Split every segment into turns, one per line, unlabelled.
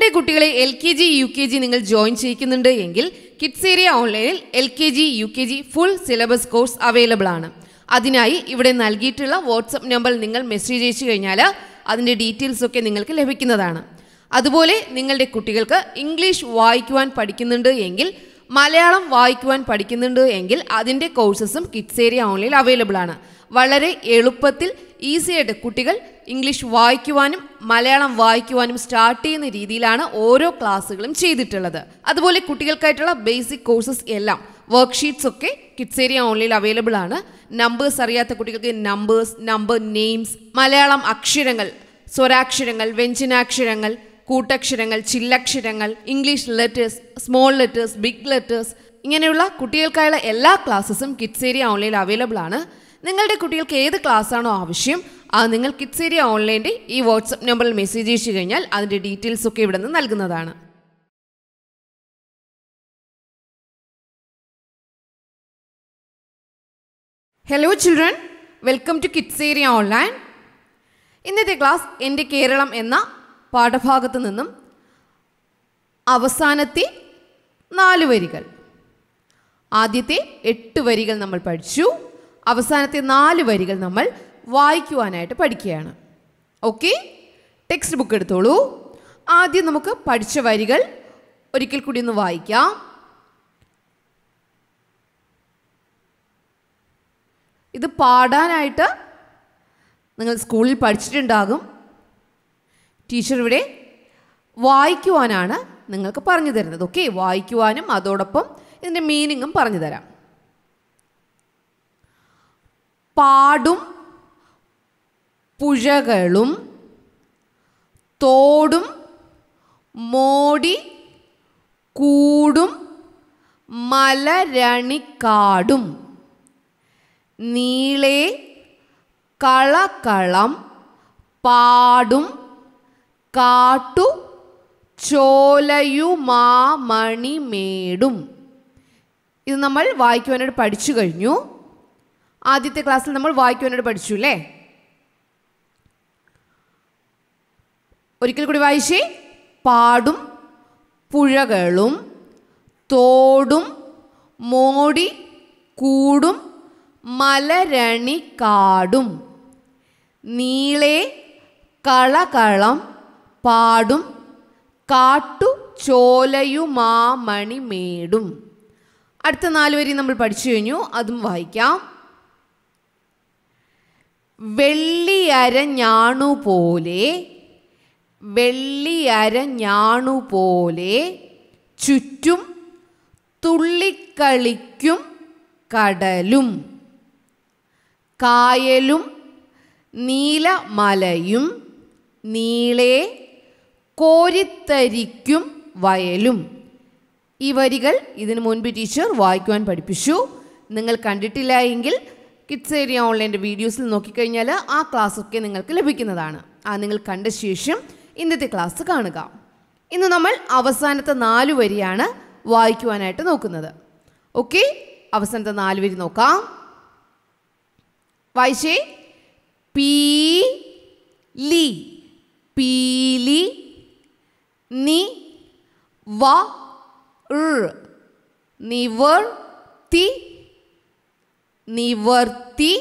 നിങ്ങളുടെ കുട്ടികളെ L K G U K G നിങ്ങൾ ജോയിൻ ചെയ്യിക്കുന്നുണ്ട് എങ്കിൽ കിഡ്സ് ഏരിയ ഓൺലൈനിൽ L K G U K G full syllabus course available ആണ് അതിനായി ഇവിടെ നൽകിയിട്ടുള്ള വാട്സപ്പ് നമ്പർ നിങ്ങൾ മെസ്സേജ് അയച്ചു കഴിഞ്ഞാൽ അതിൻ്റെ ഡീറ്റെയിൽസ് ഒക്കെ നിങ്ങൾക്ക് ലഭിക്കുന്നതാണ് അതുപോലെ നിങ്ങളുടെ കുട്ടികൾക്ക് ഇംഗ്ലീഷ് വായിക്കുവാൻ പഠിക്കുന്നുണ്ട് എങ്കിൽ മലയാളം വായിക്കുവാൻ പഠിക്കുന്നുണ്ട് എങ്കിൽ അതിൻ്റെ കോഴ്സസും കിഡ്സ് ഏരിയ ഓൺലൈനിൽ അവൈലബിൾ ആണ് വളരെ എളുപ്പത്തിൽ ഈസിയായിട്ട് കുട്ടികൾ ഇംഗ്ലീഷ് വായിക്കുവാനും മലയാളം വായിക്കുവാനും സ്റ്റാർട്ട് ചെയ്യുന്ന രീതിയിലാണ് ഓരോ ക്ലാസ്സുകളും ചെയ്തിട്ടുള്ളത് അതുപോലെ കുട്ടികൾക്കായിട്ടുള്ള ബേസിക് കോഴ്സസ് എല്ലാം വർക്ക്ഷീറ്റ്സ് ഒക്കെ കിഡ്സേരിയ ഓൺലൈനിൽ അവൈലബിൾ ആണ് നമ്പേഴ്സ് അറിയാത്ത കുട്ടികൾക്ക് നമ്പേഴ്സ് നമ്പർ നെയിംസ് മലയാളം അക്ഷരങ്ങൾ സ്വരാക്ഷരങ്ങൾ വ്യഞ്ജനാക്ഷരങ്ങൾ കൂട്ടക്ഷരങ്ങൾ ചില്ലക്ഷരങ്ങൾ English letters small letters big letters ഇങ്ങനെയുള്ള കുട്ടികൾക്കായുള്ള എല്ലാ ക്ലാസ്സസും കിഡ്സേരിയ ഓൺലൈനിൽ അവൈലബിൾ ആണ് നിങ്ങളുടെ കുട്ടികൾക്ക് ഏത് ക്ലാസ്സാണോ ആവശ്യം അത് നിങ്ങൾ കിഡ്സ് ഏരിയ ഓൺലൈൻ്റെ ഈ വാട്സപ്പ് നമ്പറിൽ മെസ്സേജ് അയച്ചു കഴിഞ്ഞാൽ അതിൻ്റെ ഡീറ്റെയിൽസ് ഒക്കെ ഇവിടെ നിന്ന് നൽകുന്നതാണ് hello children welcome to kids area online ഇന്നത്തെ ക്ലാസ് എൻ്റെ കേരളം എന്ന പാഠഭാഗത്ത് നിന്നും അവസാനത്തെ നാല് വരികൾ ആദ്യത്തെ എട്ട് വരികൾ നമ്മൾ പഠിച്ചു അവസാനത്തെ നാല് വരികൾ നമ്മൾ വായിക്കുവാനായിട്ട് പഠിക്കുകയാണ് ഓക്കെ ടെക്സ്റ്റ് ബുക്ക് എടുത്തോളൂ ആദ്യം നമുക്ക് പഠിച്ച വരികൾ ഒരിക്കൽ കൂടി ഒന്ന് വായിക്കാം ഇത് പാടാനായിട്ട് നിങ്ങൾ സ്കൂളിൽ പഠിച്ചിട്ടുണ്ടാകും ടീച്ചർ ഇവിടെ വായിക്കുവാനാണ് നിങ്ങൾക്ക് പറഞ്ഞു തരുന്നത് ഓക്കെ വായിക്കുവാനും അതോടൊപ്പം ഇതിൻ്റെ മീനിങ്ങും പറഞ്ഞു തരാം പാടും പുഴകളും തോടും മോടി കൂടും മലരണിക്കാടും നീളെ കളകളം പാടും കാട്ടു ചോലയുമാമണിമേടും ഇത് നമ്മൾ വായിക്കുവാനായിട്ട് പഠിച്ചു കഴിഞ്ഞു ആദ്യത്തെ ക്ലാസ്സിൽ നമ്മൾ വായിക്കുവാനായിട്ട് പഠിച്ചു അല്ലേ ഒരിക്കൽ കൂടി വായിച്ചേ പാടും പുഴകളും തോടും മോടി കൂടും മലരണി കാടും നീളെ കളകളം പാടും കാട്ടു ചോലയുമാമണിമേടും അടുത്ത നാലുവരി നമ്മൾ പഠിച്ചു കഴിഞ്ഞു അതും വായിക്കാം വെള്ളിയരഞ്ഞാണു പോലെ വെള്ളിയരഞ്ഞാണു പോലെ ചുറ്റും തുള്ളിക്കളിക്കും കടലും കായലും നീലമലയും നീളെ കോരിത്തരിക്കും വയലും ഈ വരികൾ ഇതിനു മുൻപ് ടീച്ചർ വായിക്കുവാൻ പഠിപ്പിച്ചു നിങ്ങൾ കണ്ടിട്ടില്ല എങ്കിൽ കിഡ്സ് ഏരിയ ഓൺലൈൻ്റെ വീഡിയോസിൽ നോക്കിക്കഴിഞ്ഞാൽ ആ ക്ലാസ്സൊക്കെ നിങ്ങൾക്ക് ലഭിക്കുന്നതാണ് ആ നിങ്ങൾ കണ്ട ശേഷം ഇന്നത്തെ ക്ലാസ് കാണുക ഇന്ന് നമ്മൾ അവസാനത്തെ നാല് വരിയാണ് വായിക്കുവാനായിട്ട് നോക്കുന്നത് ഓക്കെ അവസാനത്തെ നാല് വരി നോക്കാം വായിച്ചേ പീ ലി പീലി നി വ നിവർ തി നിവർത്തി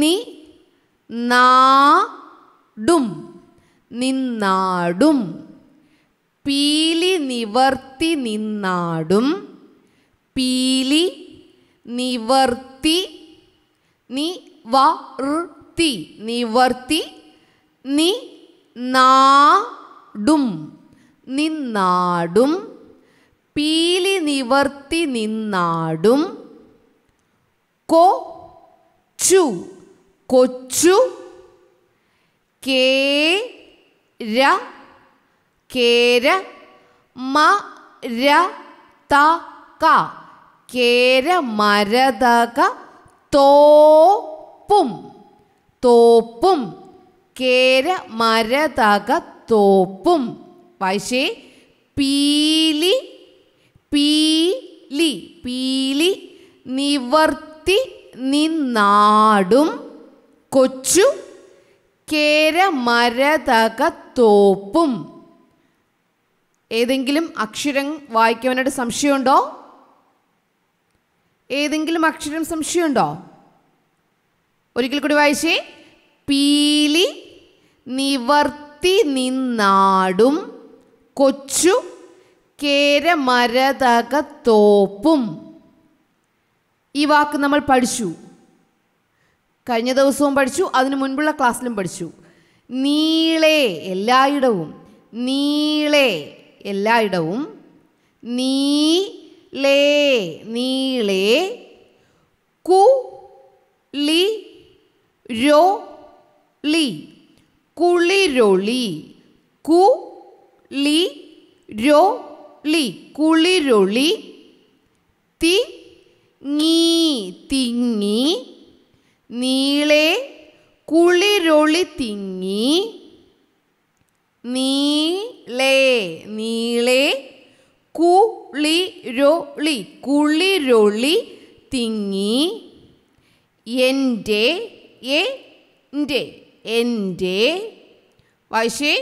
നി നാടും നിന്നാടും പീലി നിവർത്തി നിന്നാടും പീലി നിവർത്തി നി നിവർത്തി നിവർത്തി നി നാടും നിന്നാടും പീലി നിവർത്തി നിന്നാടും കൊ ചു കൊച്ചു കേര കേര മ ര ത ക കേര മരതക തോപ്പും തോപ്പും കേര മരതക തോപ്പും പക്ഷേ പീലി പീലി പീലി നിവർത്തി നിർത്തി നിന്നാടും കൊച്ചു കേരമരതക തോപ്പും ഏതെങ്കിലും അക്ഷരം വായിക്കുവാനായിട്ട് സംശയമുണ്ടോ ഏതെങ്കിലും അക്ഷരം സംശയമുണ്ടോ ഒരിക്കൽ കൂടി വായിച്ചേ പീലി നിവർത്തി നിന്നാടും കൊച്ചു കേരമരതക തോപ്പും ഈ വാക്ക് നമ്മൾ പഠിച്ചു കഴിഞ്ഞ ദിവസവും പഠിച്ചു അതിനു മുൻപുള്ള ക്ലാസ്സിലും പഠിച്ചു നീളേ എല്ലായിടവും നീളേ എല്ലായിടവും നീ ലേ നീളേ കു ലി രോ ലി കുളിരൊളി കു ലി രോ ലി കുളിരൊളി തി നീ തിങ്ങി നീളെ കുളിരൊളി തിങ്ങി നീളേ നീളെ കുളിരൊളി കുളിരൊളി തിങ്ങി എൻ്റെ എൻ്റെ എൻ്റെ വശി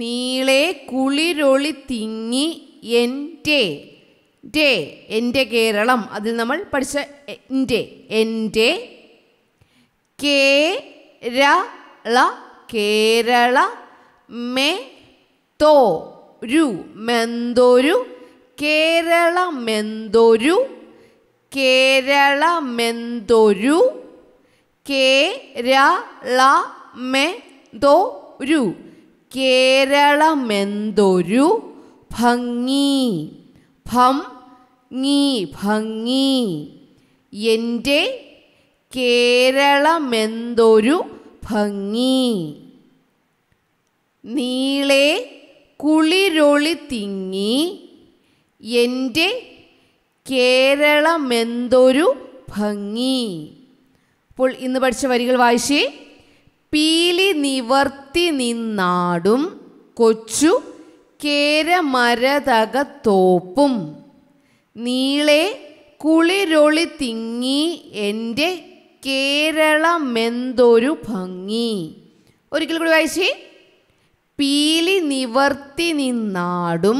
നീളെ കുളിരൊളി തിങ്ങി എൻ്റെ എൻ്റെ എൻ്റെ കേരളം അതിൽ നമ്മൾ പഠിച്ച എൻ്റെ എൻ്റെ കേരള കേരള മേ തോ രു മെന്തോരു കേരളമെന്തൊരു കേരളമെന്തൊരു കേരള കേരളമെന്തൊരു ഭംഗി ഭം നീ ഭംഗി എൻ്റെ കേരളമെന്തൊരു ഭംഗി നീളെ കുളിരൊളി തിങ്ങി എൻ്റെ കേരളമെന്തൊരു ഭംഗി അപ്പോൾ ഇന്ന് പഠിച്ച വരികൾ വായിച്ചേ പീലി നിവർത്തി നിന്നാടും കൊച്ചു കേരമരതകത്തോപ്പും നീളെ കുളിരൊളി തിങ്ങി എൻ്റെ കേരളമെന്തൊരു ഭംഗി ഒരിക്കൽ കൂടി വായിച്ചി പീലി നിവർത്തി നിന്നാടും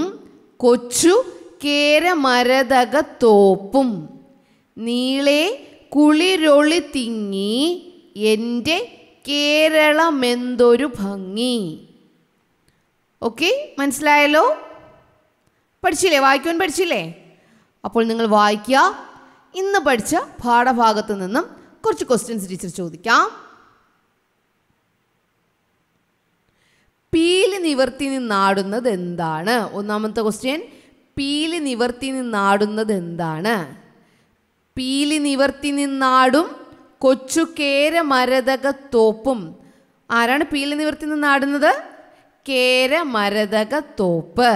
കൊച്ചു കേരമരതകത്തോപ്പും നീളെ കുളിരൊളി തിങ്ങി എൻ്റെ കേരളമെന്തൊരു ഭംഗി ഓക്കെ മനസ്സിലായല്ലോ പഠിച്ചില്ലേ വായിക്കുവാൻ പഠിച്ചില്ലേ അപ്പോൾ നിങ്ങൾ വായിക്കുക ഇന്ന് പഠിച്ച പാഠഭാഗത്ത് നിന്നും കുറച്ച് ക്വസ്റ്റ്യൻസ് ടീച്ചർ ചോദിക്കാം പീലി നിവർത്തി നിന്നാടുന്നത് എന്താണ് ഒന്നാമത്തെ ക്വസ്റ്റ്യൻ പീലി നിവർത്തി നിന്നാടുന്നത് എന്താണ് പീലി നിവർത്തി നിന്നാടും കൊച്ചു കേരമരതക തോപ്പും ആരാണ് പീലി നിവർത്തി നിന്നാടുന്നത് കേരമരതക തോപ്പ്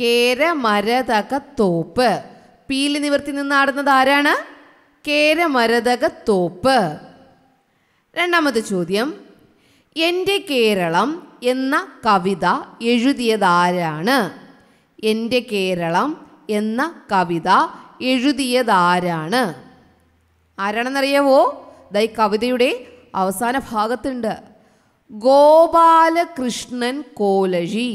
കേരമരതക തോപ്പ് പീലി നിവർത്തി നിന്നാടുന്നത് ആരാണ് കേരമരതക തോപ്പ് രണ്ടാമത്തെ ചോദ്യം എൻ്റെ കേരളം എന്ന കവിത എഴുതിയതാരാണ് എൻ്റെ കേരളം എന്ന കവിത എഴുതിയതാരാണ് ആരാണെന്നറിയാവോ ദൈ കവിതയുടെ അവസാന ഭാഗത്തുണ്ട് ഗോപാലകൃഷ്ണൻ കോലഴി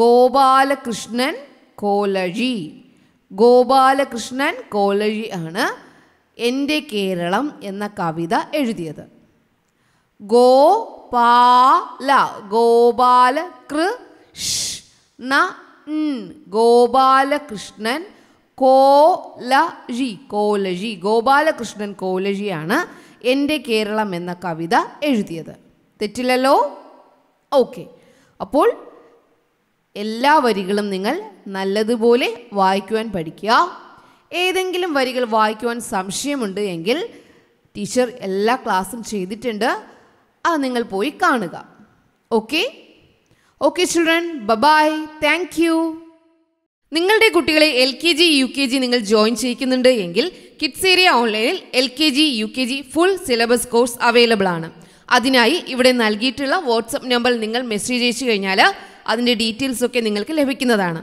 ഗോപാലകൃഷ്ണൻ കോലഴി ഗോപാലകൃഷ്ണൻ കോളേജി ആണ് എൻ്റെ കേരളം എന്ന കവിത എഴുതിയത് ഗോ പാല ഗോപാല കൃ ഗോപാലകൃഷ്ണൻ കോലഴി കോലജി ഗോപാലകൃഷ്ണൻ കോലജിയാണ് എൻ്റെ കേരളം എന്ന കവിത എഴുതിയത് തെറ്റില്ലല്ലോ ഓക്കെ അപ്പോൾ എല്ലാ വരികളും നിങ്ങൾ നല്ലതുപോലെ വായിക്കുവാൻ പഠിക്കുക ഏതെങ്കിലും വരികൾ വായിക്കുവാൻ സംശയമുണ്ട് എങ്കിൽ ടീച്ചർ എല്ലാ ക്ലാസ്സും ചെയ്തിട്ടുണ്ട് അത് നിങ്ങൾ പോയി കാണുക okay okay children bye bye thank you നിങ്ങളുടെ കുട്ടികളെ L K G U K G നിങ്ങൾ ജോയിൻ ചെയ്യിക്കുന്നുണ്ട് എങ്കിൽ കിഡ്സ് ഏരിയ ഓൺലൈനിൽ L K G U K G full syllabus course available ആണ് അതിനായി ഇവിടെ നൽകിയിട്ടുള്ള വാട്സപ്പ് നമ്പർ നിങ്ങൾ മെസ്സേജ് അയച്ചു കഴിഞ്ഞാൽ അതിൻ്റെ ഡീറ്റെയിൽസൊക്കെ നിങ്ങൾക്ക് ലഭിക്കുന്നതാണ്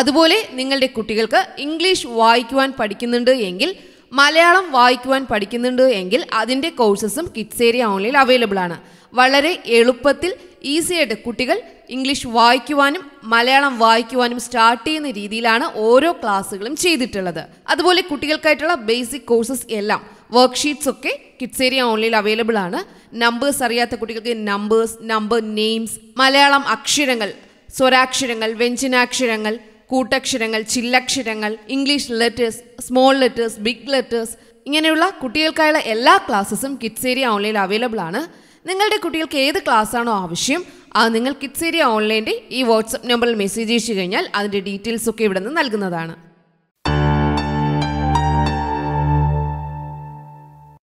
അതുപോലെ നിങ്ങളുടെ കുട്ടികൾക്ക് ഇംഗ്ലീഷ് വായിക്കുവാൻ പഠിക്കുന്നുണ്ട് എങ്കിൽ മലയാളം വായിക്കുവാൻ പഠിക്കുന്നുണ്ട് എങ്കിൽ അതിൻ്റെ കോഴ്സസും കിഡ്സ് ഏരിയ ഓൺലൈനിൽ അവൈലബിൾ ആണ് വളരെ എളുപ്പത്തിൽ ഈസി ആയിട്ട് കുട്ടികൾ ഇംഗ്ലീഷ് വായിക്കുവാനും മലയാളം വായിക്കുവാനും സ്റ്റാർട്ട് ചെയ്യുന്ന രീതിയിലാണ് ഓരോ ക്ലാസ്സുകളും ചെയ്തിട്ടുള്ളത് അതുപോലെ കുട്ടികൾക്കായിട്ടുള്ള ബേസിക് കോഴ്സസ് എല്ലാം വർക്ക്ഷീറ്റ്സ് ഒക്കെ കിഡ്സ് ഏരിയ ഓൺലൈനിൽ അവൈലബിൾ ആണ് നമ്പേഴ്സ് അറിയാത്ത കുട്ടികൾക്ക് നമ്പേഴ്സ് നമ്പർ നെയിംസ് മലയാളം അക്ഷരങ്ങൾ സ്വരാക്ഷരങ്ങൾ വ്യഞ്ജനാക്ഷരങ്ങൾ കൂട്ടക്ഷരങ്ങൾ ചില്ലക്ഷരങ്ങൾ English letters small letters big letters ഇങ്ങനെയുള്ള കുട്ടികൾക്കായുള്ള എല്ലാ ക്ലാസ്സസും കിഡ്സ് ഏരിയ ഓൺലൈനിൽ അവൈലബിൾ ആണ് നിങ്ങളുടെ കുട്ടികൾക്ക് ഏത് ക്ലാസ്സാണോ ആവശ്യം അത് നിങ്ങൾ കിഡ്സ് ഏരിയ ഓൺലൈൻ്റെ ഈ വാട്സപ്പ് നമ്പറിൽ മെസ്സേജ് അയച്ചു കഴിഞ്ഞാൽ അതിൻ്റെ ഡീറ്റെയിൽസൊക്കെ ഇവിടെ നിന്ന് നൽകുന്നതാണ്